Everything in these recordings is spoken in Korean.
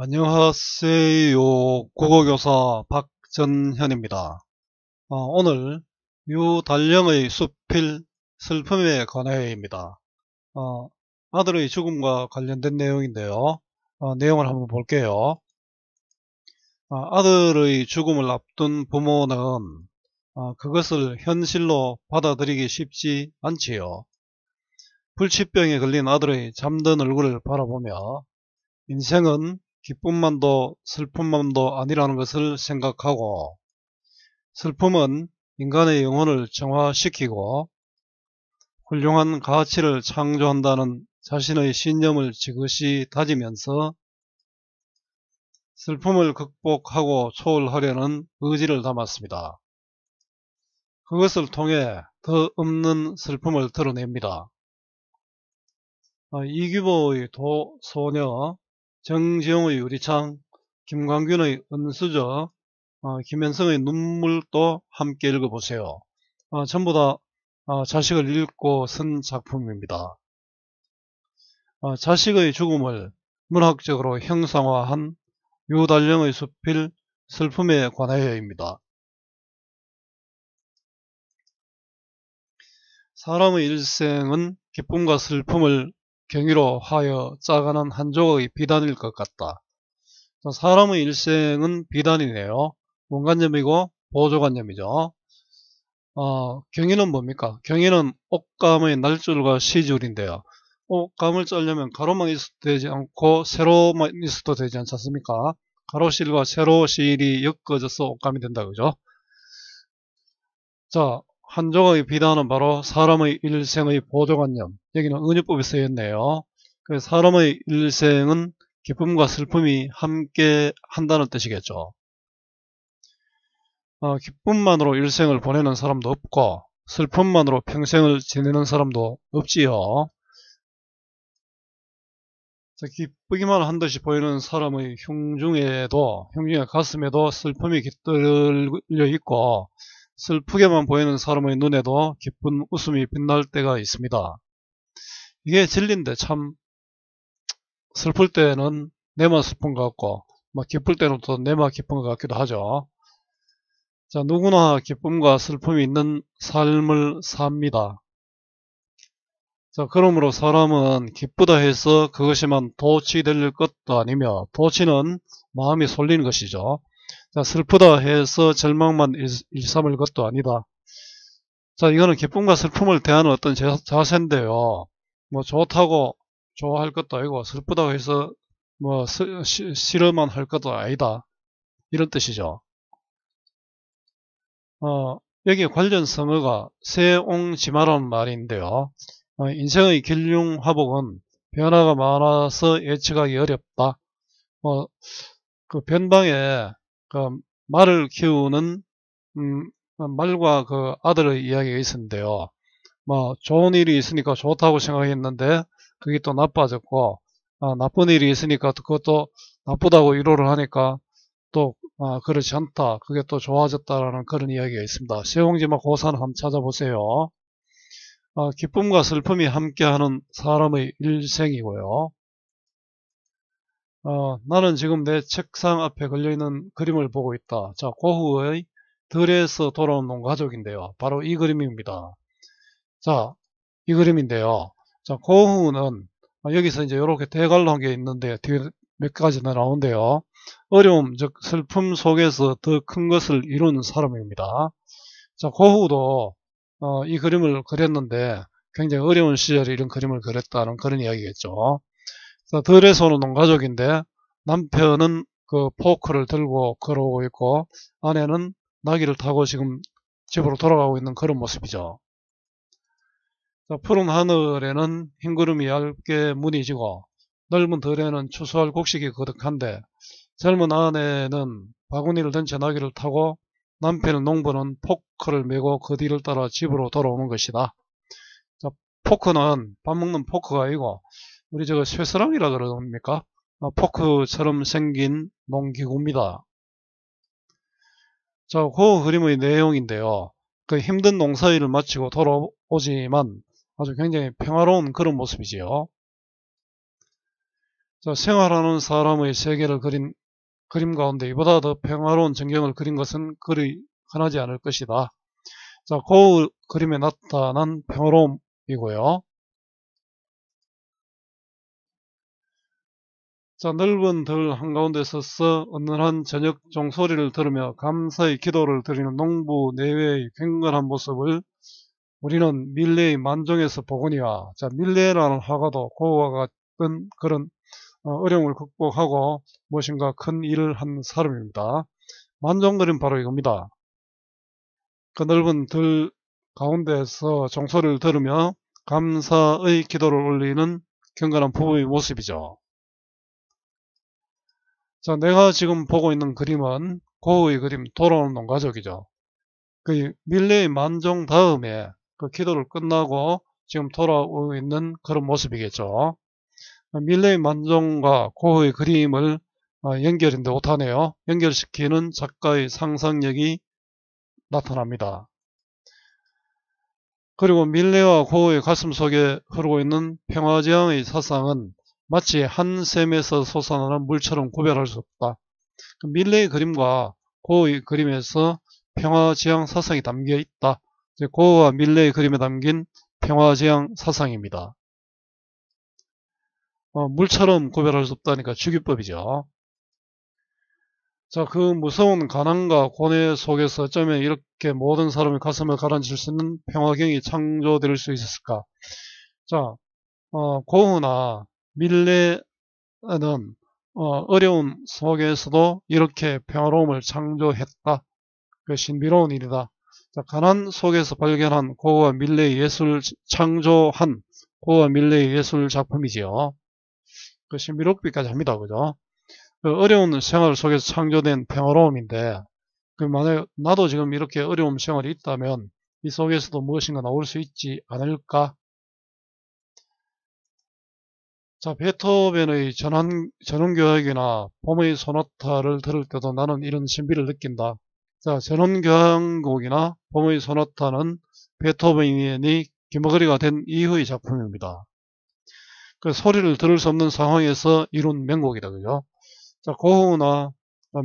안녕하세요. 국어교사 박전현입니다. 어, 오늘 유달령의 수필 슬픔에 관해입니다. 어, 아들의 죽음과 관련된 내용인데요. 어, 내용을 한번 볼게요. 어, 아들의 죽음을 앞둔 부모는 어, 그것을 현실로 받아들이기 쉽지 않지요. 불치병에 걸린 아들의 잠든 얼굴을 바라보며 인생은 기쁨만도 슬픔만도 아니라는 것을 생각하고 슬픔은 인간의 영혼을 정화시키고 훌륭한 가치를 창조한다는 자신의 신념을 지그시 다지면서 슬픔을 극복하고 초월하려는 의지를 담았습니다. 그것을 통해 더 없는 슬픔을 드러냅니다. 아, 이규보의 도소녀 정지용의 유리창, 김광균의 은수저, 어, 김현성의 눈물도 함께 읽어보세요. 어, 전부 다 어, 자식을 읽고 쓴 작품입니다. 어, 자식의 죽음을 문학적으로 형상화한 유달령의 수필 슬픔에 관하여입니다. 사람의 일생은 기쁨과 슬픔을 경위로 하여 짜가는 한족의 비단일 것 같다. 사람의 일생은 비단이네요. 원관념이고 보조관념이죠. 어, 경위는 뭡니까? 경위는 옷감의 날줄과 시줄인데요. 옷감을 짜려면 가로만 있어도 되지 않고 세로만 있어도 되지 않지 않습니까? 가로실과 세로실이 엮어져서 옷감이 된다 그죠? 자, 한족의 비단은 바로 사람의 일생의 보조관념. 여기는 은유법에 쓰였네요. 그 사람의 일생은 기쁨과 슬픔이 함께 한다는 뜻이겠죠. 어, 기쁨만으로 일생을 보내는 사람도 없고 슬픔만으로 평생을 지내는 사람도 없지요. 기쁘기만 한 듯이 보이는 사람의 흉중에도 흉중의 가슴에도 슬픔이 깃들려 있고 슬프게만 보이는 사람의 눈에도 기쁜 웃음이 빛날 때가 있습니다. 이게 진리인데 참 슬플 때는 내만 슬픈 것 같고 막 뭐 기쁠 때는 또 내만 기쁜 것 같기도 하죠. 자 누구나 기쁨과 슬픔이 있는 삶을 삽니다. 자 그러므로 사람은 기쁘다 해서 그것이만 도치될 것도 아니며 도치는 마음이 솔리는 것이죠. 슬프다 해서 절망만 일삼을 것도 아니다. 자, 이거는 기쁨과 슬픔을 대하는 어떤 자세인데요. 뭐 좋다고 좋아할 것도 아니고 슬프다고 해서 뭐 시, 싫어만 할 것도 아니다. 이런 뜻이죠. 어, 여기 관련 성어가 세옹지마라는 말인데요. 어, 인생의 길흉화복은 변화가 많아서 예측하기 어렵다. 어, 그 변방에 그 말을 키우는 음, 어, 말과 그 아들의 이야기가 있었는데요. 뭐 좋은 일이 있으니까 좋다고 생각했는데 그게 또 나빠졌고 아, 나쁜 일이 있으니까 그것도 나쁘다고 위로를 하니까 또 아, 그렇지 않다. 그게 또 좋아졌다라는 그런 이야기가 있습니다. 세홍지마 고산 한번 찾아보세요. 아, 기쁨과 슬픔이 함께하는 사람의 일생이고요. 어, 나는 지금 내 책상 앞에 걸려있는 그림을 보고 있다. 자, 고흐의 들에서 돌아온 농가족인데요. 바로 이 그림입니다. 자, 이 그림인데요. 자, 고흐는 여기서 이제 이렇게 대갈한게 있는데 뒤에 몇 가지나 나오는데요. 어려움, 즉 슬픔 속에서 더 큰 것을 이루는 사람입니다. 자, 고흐도 어, 이 그림을 그렸는데 굉장히 어려운 시절에 이런 그림을 그렸다는 그런 이야기겠죠. 들에서는 농가족인데 남편은 그 포크를 들고 걸어오고 있고 아내는 나귀를 타고 지금 집으로 돌아가고 있는 그런 모습이죠. 자, 푸른 하늘에는 흰 구름이 얇게 무늬 지고 넓은 들에는 추수할 곡식이 거득한데 젊은 아내는 바구니를 던채 나귀를 타고 남편은 농부는 포크를 메고 그 뒤를 따라 집으로 돌아오는 것이다. 자, 포크는 밥 먹는 포크가 아니고 우리 저거 쇠사랑이라 그러겁니까 아, 포크처럼 생긴 농기구입니다. 자, 그 그림의 내용인데요. 그 힘든 농사일을 마치고 돌아오지만 아주 굉장히 평화로운 그런 모습이지요. 자, 생활하는 사람의 세계를 그린 그림 가운데 이보다 더 평화로운 전경을 그린 것은 그리 흔하지 않을 것이다. 자, 그 그림에 나타난 평화로움이고요. 자, 넓은 들 한가운데 서서 어느한 저녁 종소리를 들으며 감사의 기도를 드리는 농부 내외의 갱건한 모습을 우리는 밀레의 만종에서 보거니와 자, 밀레라는 화가도 고와 같은 그런 어, 어려움을 극복하고 무엇인가 큰 일을 한 사람입니다. 만종 그림 바로 이겁니다. 그 넓은 들 가운데서 종소리를 들으며 감사의 기도를 올리는 경건한 부부의 모습이죠. 자, 내가 지금 보고 있는 그림은 고의 그림 돌아오는 농가족이죠. 그 밀레의 만종 다음에 그 기도를 끝나고 지금 돌아오고 있는 그런 모습이겠죠. 밀레의 만종과 고의 그림을 어, 연결인데 못하네요. 연결시키는 작가의 상상력이 나타납니다. 그리고 밀레와 고의 가슴 속에 흐르고 있는 평화지향의 사상은 마치 한 샘에서 솟아나는 물처럼 구별할 수 없다. 그 밀레의 그림과 고의 그림에서 평화지향 사상이 담겨 있다. 고와 밀레의 그림에 담긴 평화지향 사상입니다. 어, 물처럼 구별할 수 없다니까 주기법이죠. 자, 그 무서운 가난과 고뇌 속에서 어쩌면 이렇게 모든 사람의 가슴을 가라앉힐 수 있는 평화경이 창조될 수 있었을까? 자, 어, 고흐나 밀레는 어, 어려움 속에서도 이렇게 평화로움을 창조했다. 그 신비로운 일이다. 자, 가난 속에서 발견한 고와 밀레의 예술 창조한 고와 밀레의 예술 작품이지요. 그 신비롭기까지 합니다. 그죠? 그 어려운 생활 속에서 창조된 평화로움인데 그 만약 나도 지금 이렇게 어려운 생활이 있다면 이 속에서도 무엇인가 나올 수 있지 않을까 자, 베토벤의 전환, 전원교향이나 봄의 소나타를 들을 때도 나는 이런 신비를 느낀다. 자, 전원교향곡이나 봄의 소나타는 베토벤이 귀머거리가 된 이후의 작품입니다. 그 소리를 들을 수 없는 상황에서 이룬 명곡이다, 그죠? 자, 고흐나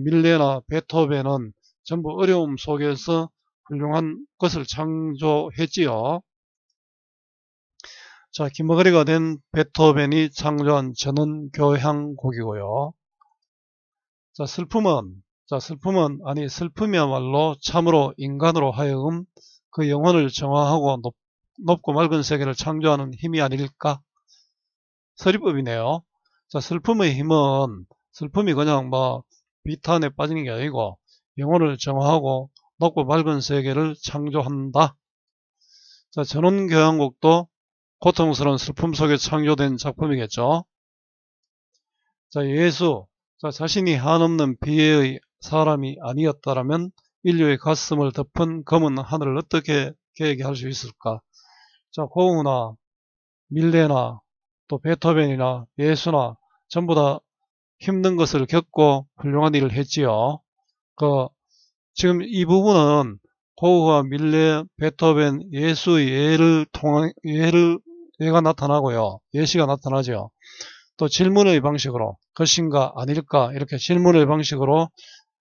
밀레나 베토벤은 전부 어려움 속에서 훌륭한 것을 창조했지요. 자, 김머거리가 된 베토벤이 창조한 전원 교향곡이고요. 자, 슬픔은 자, 슬픔은 아니 슬픔이야말로 참으로 인간으로 하여금 그 영혼을 정화하고 높, 높고 맑은 세계를 창조하는 힘이 아닐까? 서리법이네요. 자, 슬픔의 힘은 슬픔이 그냥 뭐 비탄에 빠지는 게 아니고 영혼을 정화하고 높고 맑은 세계를 창조한다. 자, 전원 교향곡도 고통스러운 슬픔 속에 창조된 작품이겠죠. 자, 예수, 자, 자신이 한없는 비애의 사람이 아니었다면 인류의 가슴을 덮은 검은 하늘을 어떻게 계획할 수 있을까? 자, 고우나 밀레나 또 베토벤이나 예수나 전부 다 힘든 것을 겪고 훌륭한 일을 했지요. 그 지금 이 부분은 고흐와 밀레, 베토벤, 예수의 예를 통한 예를 예가 나타나고요. 예시가 나타나죠. 또 질문의 방식으로 것인가 아닐까 이렇게 질문의 방식으로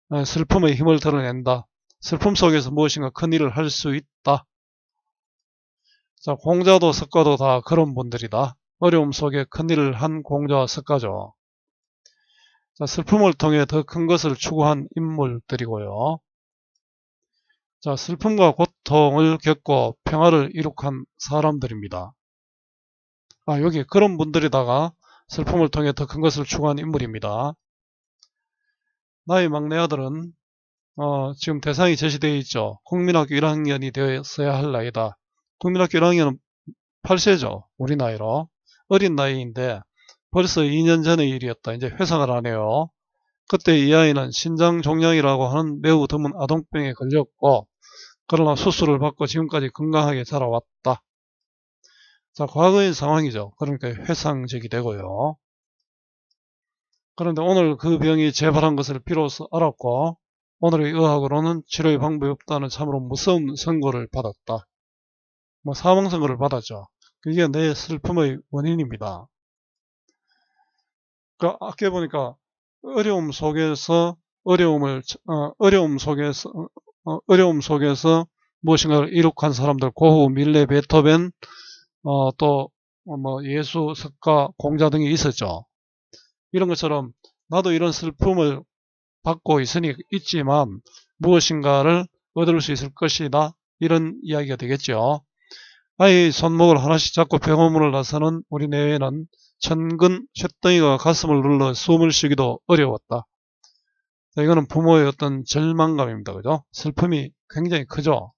어, 슬픔의 힘을 드러낸다. 슬픔 속에서 무엇인가 큰 일을 할 수 있다. 자, 공자도 석가도 다 그런 분들이다. 어려움 속에 큰 일을 한 공자와 석가죠. 자, 슬픔을 통해 더 큰 것을 추구한 인물들이고요. 자, 슬픔과 고통을 겪고 평화를 이룩한 사람들입니다. 아, 여기 그런 분들이다가 슬픔을 통해 더 큰 것을 추구한 인물입니다. 나의 막내 아들은 어, 지금 대상이 제시되어 있죠. 국민학교 1학년이 되었어야 할 나이다. 국민학교 1학년은 8세죠. 우리 나이로. 어린 나이인데 벌써 2년 전의 일이었다. 이제 회상을 하네요 그때 이 아이는 신장종양이라고 하는 매우 드문 아동병에 걸렸고 그러나 수술을 받고 지금까지 건강하게 자라왔다. 자, 과거의 상황이죠. 그러니까 회상적이 되고요. 그런데 오늘 그 병이 재발한 것을 비로소 알았고 오늘의 의학으로는 치료의 방법이 없다는 참으로 무서운 선고를 받았다. 뭐 사망 선고를 받았죠. 그게 내 슬픔의 원인입니다. 그아껴 보니까 어려움 속에서 어려움을 어, 어려움 속에서 어, 어, 어려움 속에서 무엇인가를 이룩한 사람들 고흐, 밀레, 베토벤, 어, 또뭐 어, 예수, 석가, 공자 등이 있었죠. 이런 것처럼 나도 이런 슬픔을 받고 있으니 있지만 무엇인가를 얻을 수 있을 것이다. 이런 이야기가 되겠죠. 아이 손목을 하나씩 잡고 병원문을 나서는 우리 내외는 천근 쇳덩이가 가슴을 눌러 숨을 쉬기도 어려웠다. 이거는 부모의 어떤 절망감입니다. 그죠? 슬픔이 굉장히 크죠?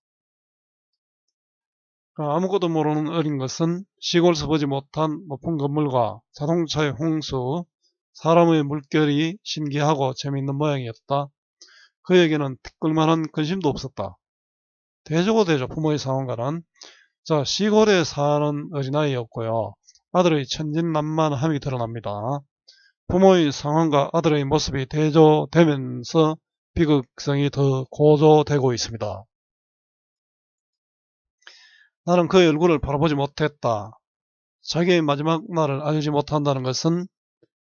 어, 아무것도 모르는 어린 것은 시골서 에 보지 못한 높은 건물과 자동차의 홍수, 사람의 물결이 신기하고 재미있는 모양이었다. 그에게는 특끌만한 근심도 없었다. 대조고 대조 부모의 상황과는 자 시골에 사는 어린아이였고요. 아들의 천진난만함이 드러납니다. 부모의 상황과 아들의 모습이 대조되면서 비극성이 더 고조되고 있습니다. 나는 그의 얼굴을 바라보지 못했다. 자기의 마지막 말을 알지 못한다는 것은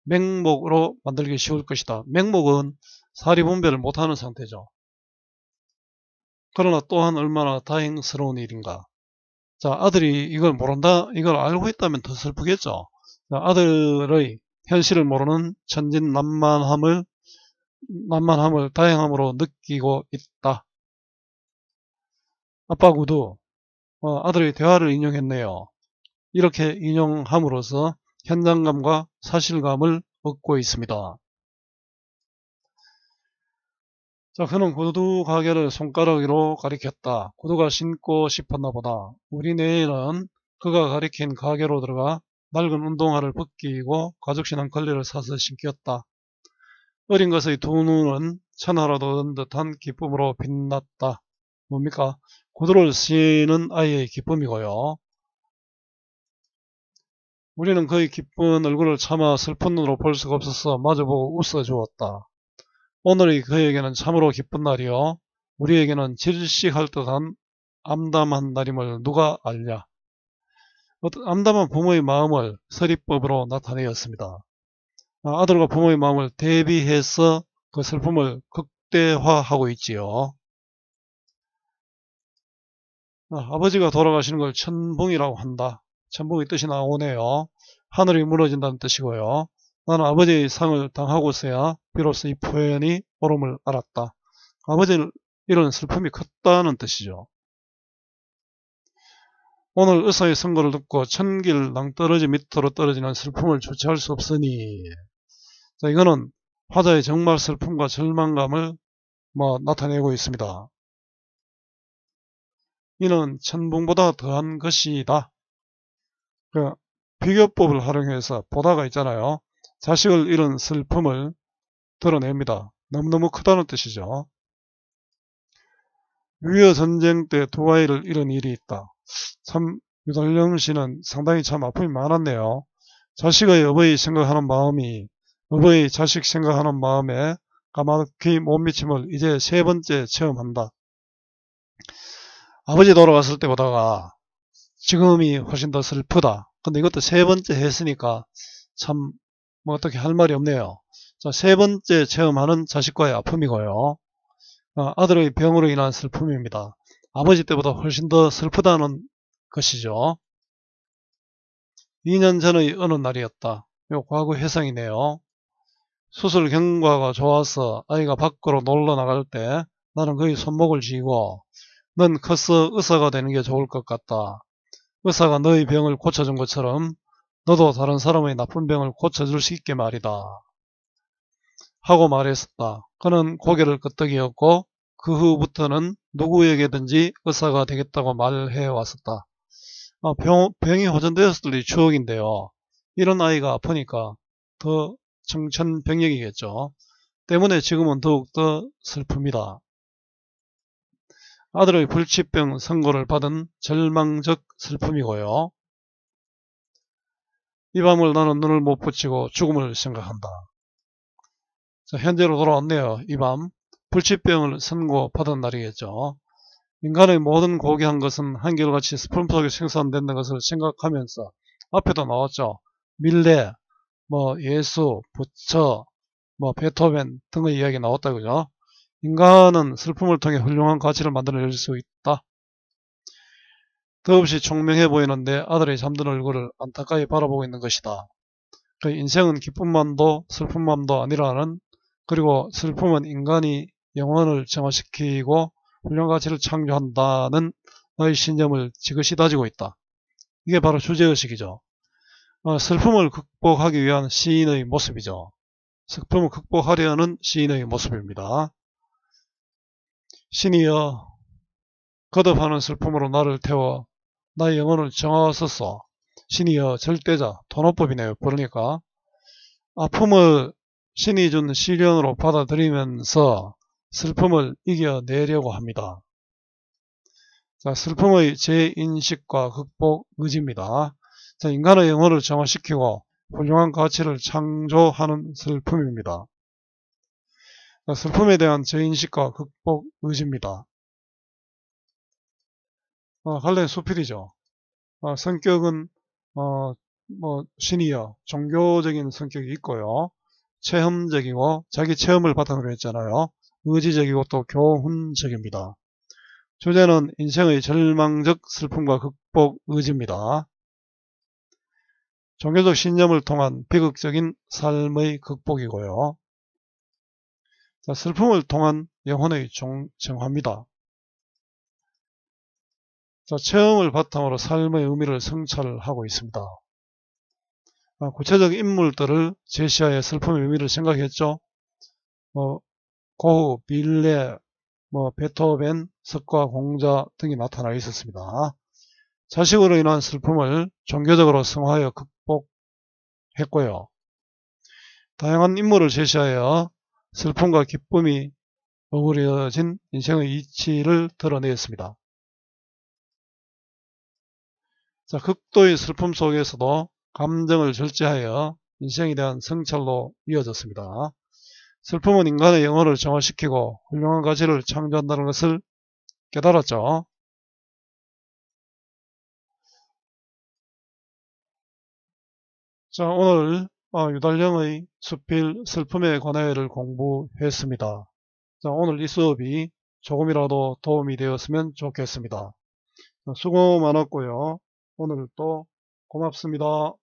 맹목으로 만들기 쉬울 것이다. 맹목은 사리 분별을 못하는 상태죠. 그러나 또한 얼마나 다행스러운 일인가. 자, 아들이 이걸 모른다, 이걸 알고 있다면 더 슬프겠죠. 자, 아들의 현실을 모르는 천진 난만함을, 난만함을 다행함으로 느끼고 있다. 아빠 구두, 어, 아들의 대화를 인용했네요. 이렇게 인용함으로써 현장감과 사실감을 얻고 있습니다. 자, 그는 고두 가게를 손가락으로 가리켰다. 고두가 신고 싶었나 보다. 우리 내일은 그가 가리킨 가게로 들어가 낡은 운동화를 벗기고 가죽신한 걸리를 사서 신겼다. 어린 것의 두 눈은 천하라도 은 듯한 기쁨으로 빛났다. 뭡니까? 구두를 쓰는 아이의 기쁨이고요. 우리는 그의 기쁜 얼굴을 참아 슬픈 눈으로 볼 수가 없어서 마주보고 웃어주었다. 오늘이 그에게는 참으로 기쁜 날이요. 우리에게는 질식할 듯한 암담한 날임을 누가 알냐. 어떤 암담한 부모의 마음을 서리법으로 나타내었습니다. 아, 아들과 부모의 마음을 대비해서 그 슬픔을 극대화하고 있지요. 아, 아버지가 돌아가시는 걸 천봉이라고 한다. 천봉의 뜻이 나오네요. 하늘이 무너진다는 뜻이고요. 나는 아버지의 상을 당하고서야 비로소 이 표현이 옳음을 알았다. 아버지를 이런 슬픔이 컸다는 뜻이죠. 오늘 의사의 선거를 듣고 천길 낭떠러지 밑으로 떨어지는 슬픔을 조치할 수 없으니 자, 이거는 화자의 정말 슬픔과 절망감을 뭐 나타내고 있습니다. 이는 천봉보다 더한 것이다. 그 비교법을 활용해서 보다가 있잖아요. 자식을 잃은 슬픔을 드러냅니다. 너무너무 크다는 뜻이죠. 위어 전쟁 때 두 아이를 잃은 일이 있다. 참 유달령 씨는 상당히 참 아픔이 많았네요. 자식의 어버이 생각하는 마음이 어버이 자식 생각하는 마음에 까맣게 못 미침을 이제 세 번째 체험한다. 아버지 돌아갔을 때보다가 지금이 훨씬 더 슬프다. 근데 이것도 세 번째 했으니까 참 뭐 어떻게 할 말이 없네요. 자, 세 번째 체험하는 자식과의 아픔이고요. 아, 아들의 병으로 인한 슬픔입니다. 아버지 때보다 훨씬 더 슬프다는 것이죠. 2년 전의 어느 날이었다. 요 과거 회상이네요. 수술 경과가 좋아서 아이가 밖으로 놀러 나갈 때 나는 거의 손목을 쥐고 넌 커서 의사가 되는 게 좋을 것 같다. 의사가 너의 병을 고쳐준 것처럼 너도 다른 사람의 나쁜 병을 고쳐줄 수 있게 말이다. 하고 말했었다. 그는 고개를 끄덕이었고 그 후부터는 누구에게든지 의사가 되겠다고 말해 왔었다. 아, 병, 병이 호전되었을 때 추억인데요. 이런 아이가 아프니까 더청천병력이겠죠 때문에 지금은 더욱더 슬픕니다. 아들의 불치병 선고를 받은 절망적 슬픔이고요. 이 밤을 나는 눈을 못 붙이고 죽음을 생각한다. 자, 현재로 돌아왔네요. 이 밤 불치병을 선고받은 날이겠죠. 인간의 모든 고귀한 것은 한결같이 스 슬픔 속에 생산된다는 것을 생각하면서 앞에도 나왔죠. 밀레, 뭐 예수, 부처, 뭐 베토벤 등의 이야기 나왔다 그죠? 인간은 슬픔을 통해 훌륭한 가치를 만들어낼 수 있다. 더없이 총명해 보이는데 아들의 잠든 얼굴을 안타까이 바라보고 있는 것이다. 그 인생은 기쁨만도 슬픔만도 아니라는 그리고 슬픔은 인간이 영혼을 정화시키고 훌륭한 가치를 창조한다는 나의 신념을 지그시 다지고 있다. 이게 바로 주제의식이죠. 어, 슬픔을 극복하기 위한 시인의 모습이죠. 슬픔을 극복하려는 시인의 모습입니다. 신이여 거듭하는 슬픔으로 나를 태워 나의 영혼을 정하소서 신이여 절대자 도노법이네요 그러니까 아픔을 신이 준 시련으로 받아들이면서 슬픔을 이겨내려고 합니다. 자, 슬픔의 재인식과 극복 의지입니다. 자, 인간의 영혼을 정화시키고 훌륭한 가치를 창조하는 슬픔입니다. 슬픔에 대한 재인식과 극복 의지입니다. 어, 할례 수필이죠. 어, 성격은 어, 뭐신이여 종교적인 성격이 있고요. 체험적이고 자기 체험을 바탕으로 했잖아요. 의지적이고 또 교훈적입니다. 주제는 인생의 절망적 슬픔과 극복 의지입니다. 종교적 신념을 통한 비극적인 삶의 극복이고요. 슬픔을 통한 영혼의 정화입니다. 자, 체험을 바탕으로 삶의 의미를 성찰하고 있습니다. 아, 구체적 인물들을 제시하여 슬픔의 의미를 생각했죠. 뭐, 고흐, 빌레, 뭐, 베토벤, 석과 공자 등이 나타나 있었습니다. 자식으로 인한 슬픔을 종교적으로 성화하여 극복했고요. 다양한 인물을 제시하여 슬픔과 기쁨이 어우러진 인생의 이치를 드러냈습니다. 자, 극도의 슬픔 속에서도 감정을 절제하여 인생에 대한 성찰로 이어졌습니다. 슬픔은 인간의 영혼을 정화시키고 훌륭한 가지를 창조한다는 것을 깨달았죠. 자, 오늘 아, 유달령의 수필 슬픔에 관해를 공부했습니다. 자, 오늘 이 수업이 조금이라도 도움이 되었으면 좋겠습니다. 수고 많았고요. 오늘 도 고맙습니다.